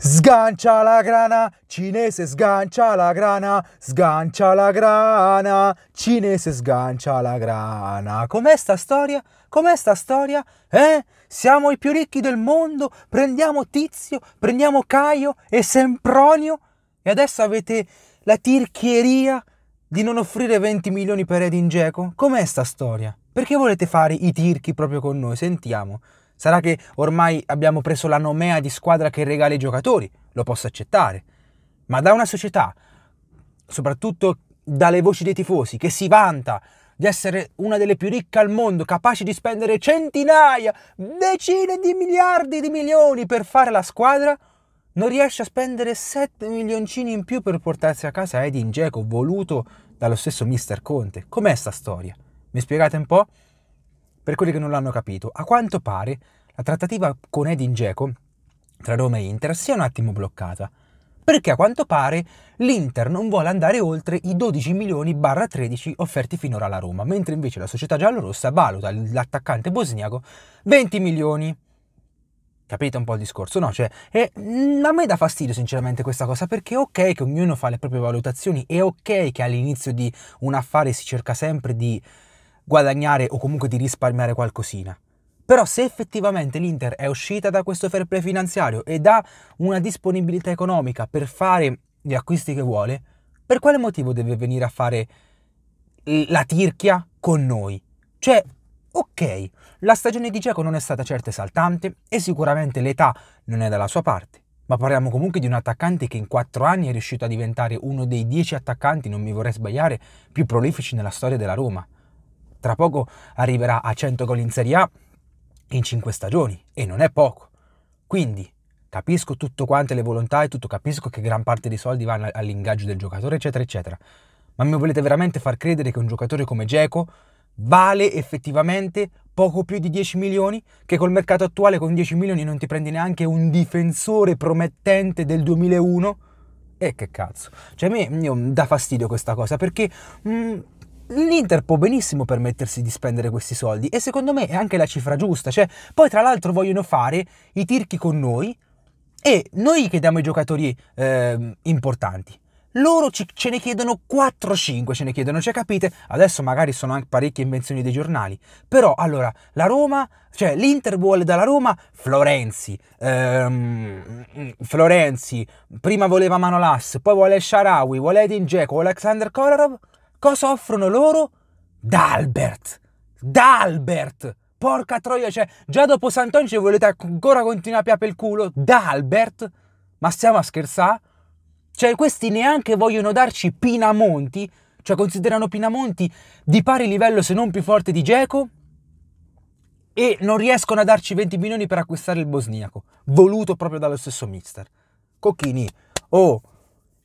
Sgancia la grana, cinese sgancia la grana, sgancia la grana, cinese sgancia la grana. Com'è sta storia? Com'è sta storia? Eh? Siamo i più ricchi del mondo, prendiamo Tizio, prendiamo Caio e Sempronio e adesso avete la tirchieria di non offrire 20 milioni per Edin Geco? Com'è sta storia? Perché volete fare i tirchi proprio con noi? Sentiamo. Sarà che ormai abbiamo preso la nomea di squadra che regala i giocatori, lo posso accettare. Ma da una società, soprattutto dalle voci dei tifosi, che si vanta di essere una delle più ricche al mondo, capace di spendere centinaia, decine di miliardi di milioni per fare la squadra, non riesce a spendere 7 milioncini in più per portarsi a casa Edin Dzeko, voluto dallo stesso mister Conte. Com'è sta storia? Mi spiegate un po'? per quelli che non l'hanno capito. A quanto pare la trattativa con Edin Dzeko tra Roma e Inter sia un attimo bloccata, perché a quanto pare l'Inter non vuole andare oltre i 12 milioni barra 13 offerti finora alla Roma, mentre invece la società giallorossa valuta l'attaccante bosniaco 20 milioni. Capite un po' il discorso? No, cioè, e, mm, a me dà fastidio sinceramente questa cosa, perché è ok che ognuno fa le proprie valutazioni, è ok che all'inizio di un affare si cerca sempre di guadagnare o comunque di risparmiare qualcosina. Però se effettivamente l'Inter è uscita da questo fair play finanziario e dà una disponibilità economica per fare gli acquisti che vuole, per quale motivo deve venire a fare la tirchia con noi? Cioè, ok, la stagione di Geco non è stata certo esaltante e sicuramente l'età non è dalla sua parte, ma parliamo comunque di un attaccante che in quattro anni è riuscito a diventare uno dei dieci attaccanti, non mi vorrei sbagliare, più prolifici nella storia della Roma. Tra poco arriverà a 100 gol in Serie A in 5 stagioni e non è poco. Quindi capisco tutto quante le volontà e tutto, capisco che gran parte dei soldi vanno all'ingaggio del giocatore, eccetera, eccetera. Ma mi volete veramente far credere che un giocatore come Geco vale effettivamente poco più di 10 milioni, che col mercato attuale con 10 milioni non ti prendi neanche un difensore promettente del 2001? E che cazzo. Cioè a me, io, dà fastidio questa cosa perché mh, mm, l'Inter può benissimo permettersi di spendere questi soldi e secondo me è anche la cifra giusta. Cioè, poi tra l'altro vogliono fare i tirchi con noi e noi chiediamo i giocatori eh, importanti. Loro ci, ce ne chiedono 4-5, ce ne chiedono, cioè capite? Adesso magari sono anche parecchie invenzioni dei giornali, però allora la Roma, cioè l'Inter vuole dalla Roma Florenzi, ehm, Florenzi, prima voleva Manolas, poi vuole Sharawi, vuole Edin Dzeko, vuole Alexander Kolarov, Cosa offrono loro? D'Albert! D'Albert! Porca troia, cioè, già dopo Sant'On ci volete ancora continuare a piape il culo? D'Albert? Ma stiamo a scherzare? Cioè, questi neanche vogliono darci Pinamonti? Cioè, considerano Pinamonti di pari livello se non più forte di Geco? e non riescono a darci 20 milioni per acquistare il bosniaco, voluto proprio dallo stesso mister. Cocchini, oh,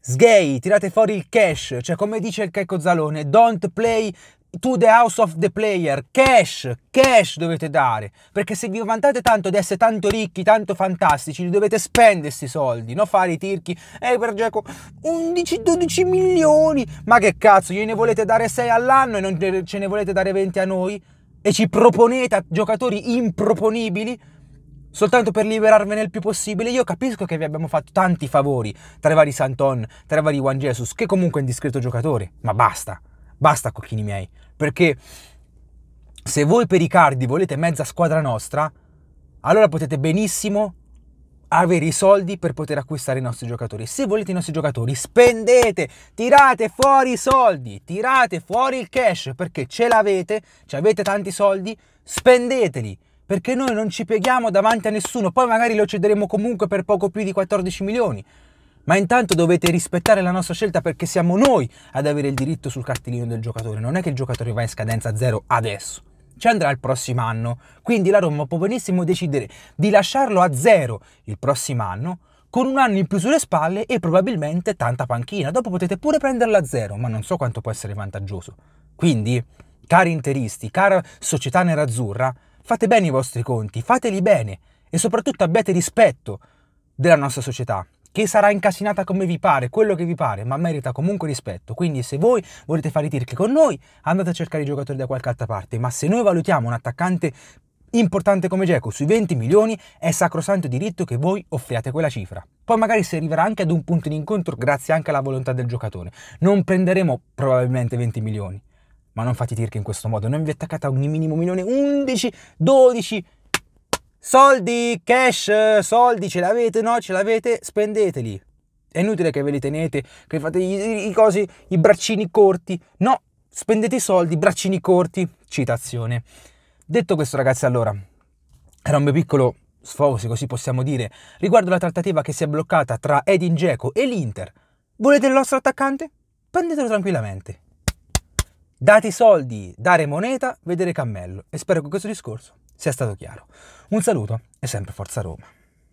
Sgay, tirate fuori il cash, cioè come dice il Checco Zalone, don't play to the house of the player, cash, cash dovete dare, perché se vi vantate tanto di essere tanto ricchi, tanto fantastici, dovete spendere questi soldi, non fare i tirchi, ehi per Giacomo 11-12 milioni, ma che cazzo, gliene volete dare 6 all'anno e non ce ne volete dare 20 a noi? E ci proponete a giocatori improponibili? soltanto per liberarvene il più possibile. Io capisco che vi abbiamo fatto tanti favori, tra i vari Santon, tra i vari Juan Jesus, che comunque è un discreto giocatore, ma basta, basta cocchini miei, perché se voi per i cardi volete mezza squadra nostra, allora potete benissimo avere i soldi per poter acquistare i nostri giocatori. Se volete i nostri giocatori, spendete, tirate fuori i soldi, tirate fuori il cash, perché ce l'avete, ci avete tanti soldi, spendeteli perché noi non ci pieghiamo davanti a nessuno, poi magari lo cederemo comunque per poco più di 14 milioni. Ma intanto dovete rispettare la nostra scelta perché siamo noi ad avere il diritto sul cartellino del giocatore, non è che il giocatore va in scadenza zero adesso. Ci andrà il prossimo anno, quindi la Roma può benissimo decidere di lasciarlo a zero il prossimo anno, con un anno in più sulle spalle e probabilmente tanta panchina. Dopo potete pure prenderla a zero, ma non so quanto può essere vantaggioso. Quindi, cari interisti, cara società nerazzurra, Fate bene i vostri conti, fateli bene e soprattutto abbiate rispetto della nostra società che sarà incasinata come vi pare, quello che vi pare, ma merita comunque rispetto. Quindi se voi volete fare i tirchi con noi, andate a cercare i giocatori da qualche altra parte, ma se noi valutiamo un attaccante importante come Geco sui 20 milioni è sacrosanto diritto che voi offriate quella cifra. Poi magari si arriverà anche ad un punto di incontro grazie anche alla volontà del giocatore. Non prenderemo probabilmente 20 milioni, ma non fate tirche in questo modo, non vi attaccate a ogni minimo milione, 11, 12 soldi, cash, soldi, ce l'avete, no, ce l'avete, spendeteli. È inutile che ve li tenete, che fate i, i, cosi, i braccini corti. No, spendete i soldi, braccini corti. Citazione. Detto questo, ragazzi, allora, era un mio piccolo sfogo, se così possiamo dire, riguardo alla trattativa che si è bloccata tra Edin Dzeko e l'Inter. Volete il nostro attaccante? Prendetelo tranquillamente. Date i soldi, dare moneta, vedere cammello. E spero che questo discorso sia stato chiaro. Un saluto e sempre Forza Roma.